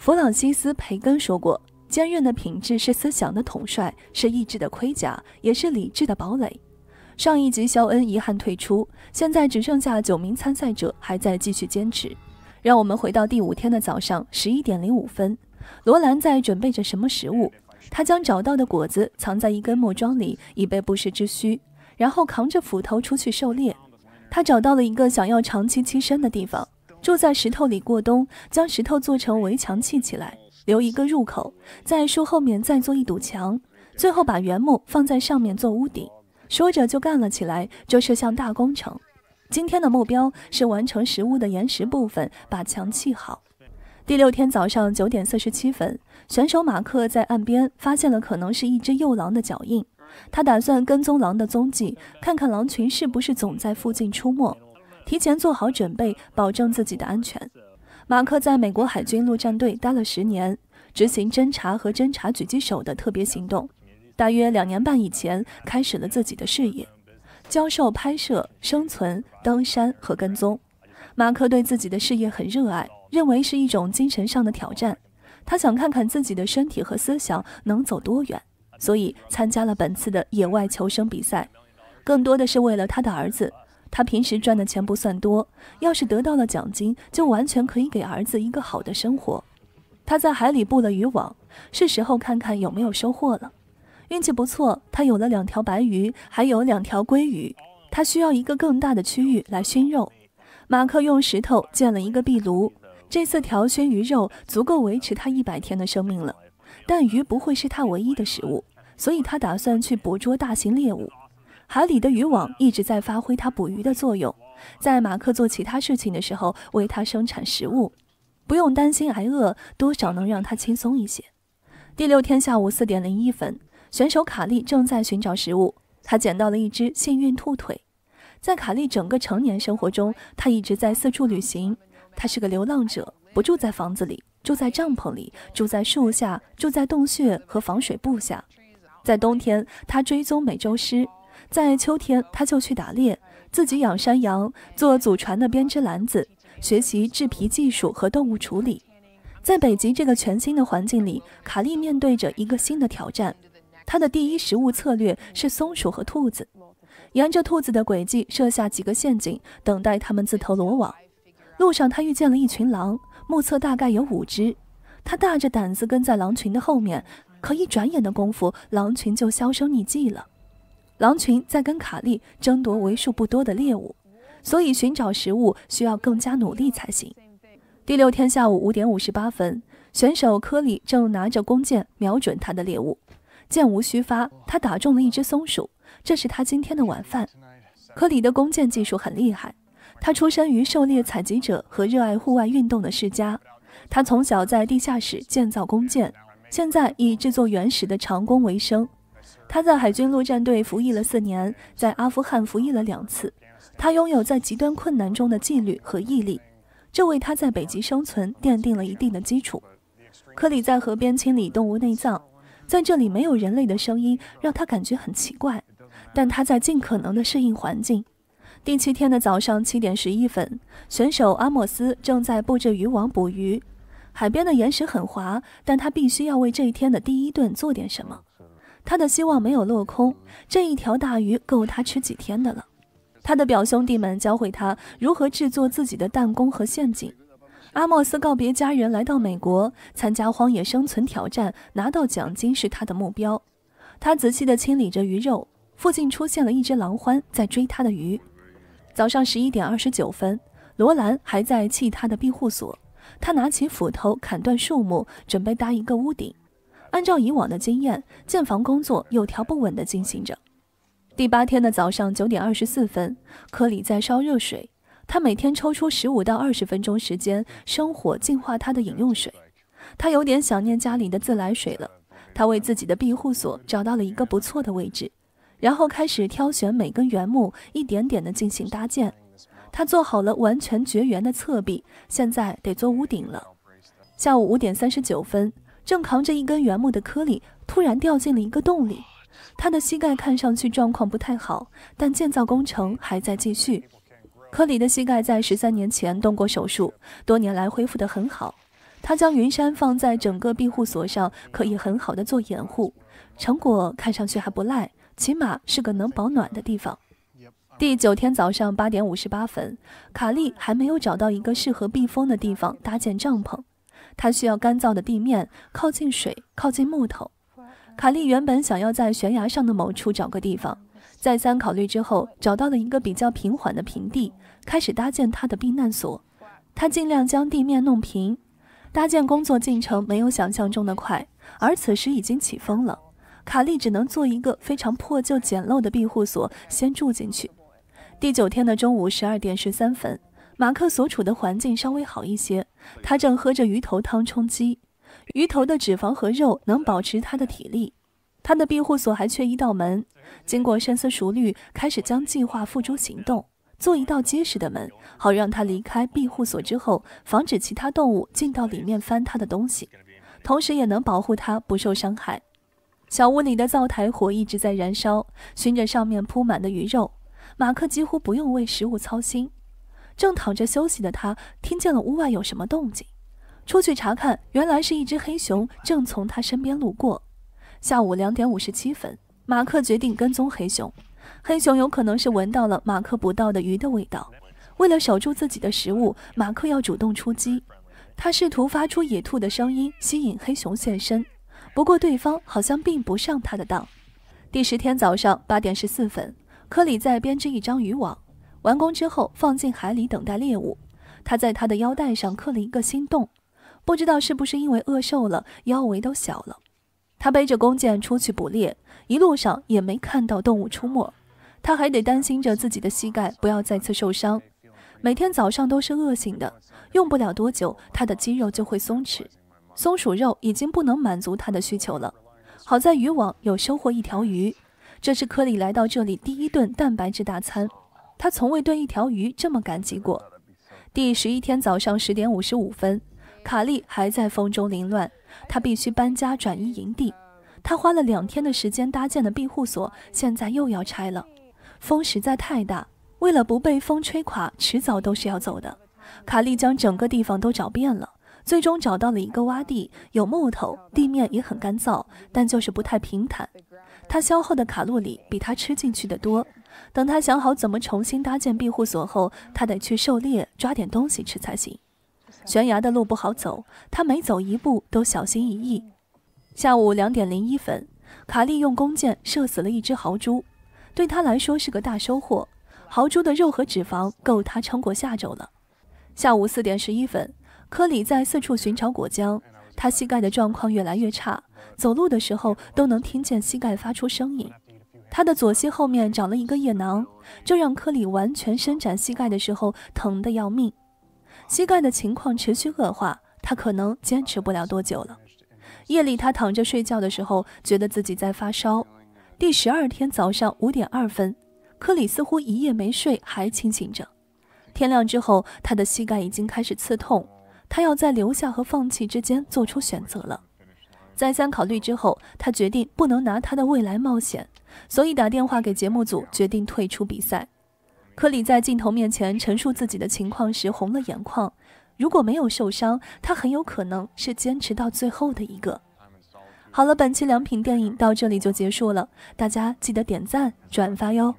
弗朗西斯·培根说过：“坚韧的品质是思想的统帅，是意志的盔甲，也是理智的堡垒。”上一集肖恩遗憾退出，现在只剩下九名参赛者还在继续坚持。让我们回到第五天的早上十一点零五分，罗兰在准备着什么食物？他将找到的果子藏在一根木桩里，以备不时之需，然后扛着斧头出去狩猎。他找到了一个想要长期栖身的地方。住在石头里过冬，将石头做成围墙砌起来，留一个入口，在树后面再做一堵墙，最后把原木放在上面做屋顶。说着就干了起来，这是项大工程。今天的目标是完成石屋的岩石部分，把墙砌好。第六天早上九点四十七分，选手马克在岸边发现了可能是一只幼狼的脚印，他打算跟踪狼的踪迹，看看狼群是不是总在附近出没。提前做好准备，保证自己的安全。马克在美国海军陆战队待了十年，执行侦察和侦察狙击手的特别行动。大约两年半以前，开始了自己的事业，教授拍摄、生存、登山和跟踪。马克对自己的事业很热爱，认为是一种精神上的挑战。他想看看自己的身体和思想能走多远，所以参加了本次的野外求生比赛，更多的是为了他的儿子。他平时赚的钱不算多，要是得到了奖金，就完全可以给儿子一个好的生活。他在海里布了渔网，是时候看看有没有收获了。运气不错，他有了两条白鱼，还有两条鲑鱼。他需要一个更大的区域来熏肉。马克用石头建了一个壁炉，这四条熏鱼肉足够维持他一百天的生命了。但鱼不会是他唯一的食物，所以他打算去捕捉大型猎物。海里的渔网一直在发挥它捕鱼的作用，在马克做其他事情的时候，为他生产食物，不用担心挨饿，多少能让他轻松一些。第六天下午四点零一分，选手卡利正在寻找食物，他捡到了一只幸运兔腿。在卡利整个成年生活中，他一直在四处旅行，他是个流浪者，不住在房子里，住在帐篷里，住在树下，住在洞穴和防水布下。在冬天，他追踪美洲狮。在秋天，他就去打猎，自己养山羊，做祖传的编织篮子，学习制皮技术和动物处理。在北极这个全新的环境里，卡利面对着一个新的挑战。他的第一食物策略是松鼠和兔子，沿着兔子的轨迹设下几个陷阱，等待他们自投罗网。路上，他遇见了一群狼，目测大概有五只。他大着胆子跟在狼群的后面，可一转眼的功夫，狼群就销声匿迹了。狼群在跟卡利争夺为数不多的猎物，所以寻找食物需要更加努力才行。第六天下午五点五十八分，选手科里正拿着弓箭瞄准他的猎物，箭无虚发，他打中了一只松鼠，这是他今天的晚饭。科里的弓箭技术很厉害，他出身于狩猎采集者和热爱户外运动的世家，他从小在地下室建造弓箭，现在以制作原始的长弓为生。他在海军陆战队服役了四年，在阿富汗服役了两次。他拥有在极端困难中的纪律和毅力，这为他在北极生存奠定了一定的基础。科里在河边清理动物内脏，在这里没有人类的声音，让他感觉很奇怪。但他在尽可能地适应环境。第七天的早上七点十一分，选手阿莫斯正在布置渔网捕鱼。海边的岩石很滑，但他必须要为这一天的第一顿做点什么。他的希望没有落空，这一条大鱼够他吃几天的了。他的表兄弟们教会他如何制作自己的弹弓和陷阱。阿莫斯告别家人，来到美国参加荒野生存挑战，拿到奖金是他的目标。他仔细地清理着鱼肉，附近出现了一只狼獾在追他的鱼。早上十一点二十九分，罗兰还在砌他的庇护所，他拿起斧头砍断树木，准备搭一个屋顶。按照以往的经验，建房工作有条不紊地进行着。第八天的早上九点二十四分，科里在烧热水。他每天抽出十五到二十分钟时间生火净化他的饮用水。他有点想念家里的自来水了。他为自己的庇护所找到了一个不错的位置，然后开始挑选每根原木，一点点地进行搭建。他做好了完全绝缘的侧壁，现在得做屋顶了。下午五点三十九分。正扛着一根原木的科里突然掉进了一个洞里，他的膝盖看上去状况不太好，但建造工程还在继续。科里的膝盖在十三年前动过手术，多年来恢复得很好。他将云杉放在整个庇护所上，可以很好的做掩护。成果看上去还不赖，起码是个能保暖的地方。第九天早上八点五十八分，卡利还没有找到一个适合避风的地方搭建帐篷。他需要干燥的地面，靠近水，靠近木头。卡利原本想要在悬崖上的某处找个地方，再三考虑之后，找到了一个比较平缓的平地，开始搭建他的避难所。他尽量将地面弄平。搭建工作进程没有想象中的快，而此时已经起风了，卡利只能做一个非常破旧简陋的庇护所先住进去。第九天的中午十二点十三分。马克所处的环境稍微好一些，他正喝着鱼头汤充饥。鱼头的脂肪和肉能保持他的体力。他的庇护所还缺一道门，经过深思熟虑，开始将计划付诸行动，做一道结实的门，好让他离开庇护所之后，防止其他动物进到里面翻他的东西，同时也能保护他不受伤害。小屋里的灶台火一直在燃烧，熏着上面铺满的鱼肉。马克几乎不用为食物操心。正躺着休息的他听见了屋外有什么动静，出去查看，原来是一只黑熊正从他身边路过。下午两点五十七分，马克决定跟踪黑熊。黑熊有可能是闻到了马克捕到的鱼的味道。为了守住自己的食物，马克要主动出击。他试图发出野兔的声音，吸引黑熊现身。不过对方好像并不上他的当。第十天早上八点十四分，科里在编织一张渔网。完工之后，放进海里等待猎物。他在他的腰带上刻了一个心洞，不知道是不是因为饿瘦了，腰围都小了。他背着弓箭出去捕猎，一路上也没看到动物出没。他还得担心着自己的膝盖不要再次受伤。每天早上都是饿醒的，用不了多久，他的肌肉就会松弛。松鼠肉已经不能满足他的需求了。好在渔网有收获一条鱼，这是科里来到这里第一顿蛋白质大餐。他从未对一条鱼这么感激过。第十一天早上十点五十五分，卡利还在风中凌乱。他必须搬家转移营地。他花了两天的时间搭建的庇护所，现在又要拆了。风实在太大，为了不被风吹垮，迟早都是要走的。卡利将整个地方都找遍了，最终找到了一个洼地，有木头，地面也很干燥，但就是不太平坦。他消耗的卡路里比他吃进去的多。等他想好怎么重新搭建庇护所后，他得去狩猎抓点东西吃才行。悬崖的路不好走，他每走一步都小心翼翼。下午两点零一分，卡利用弓箭射死了一只豪猪，对他来说是个大收获。豪猪的肉和脂肪够他撑过下周了。下午四点十一分，科里在四处寻找果浆，他膝盖的状况越来越差，走路的时候都能听见膝盖发出声音。他的左膝后面长了一个液囊，这让科里完全伸展膝盖的时候疼得要命。膝盖的情况持续恶化，他可能坚持不了多久了。夜里他躺着睡觉的时候，觉得自己在发烧。第十二天早上五点二分，科里似乎一夜没睡，还清醒着。天亮之后，他的膝盖已经开始刺痛，他要在留下和放弃之间做出选择了。再三考虑之后，他决定不能拿他的未来冒险，所以打电话给节目组，决定退出比赛。科里在镜头面前陈述自己的情况时，红了眼眶。如果没有受伤，他很有可能是坚持到最后的一个。好了，本期良品电影到这里就结束了，大家记得点赞转发哟。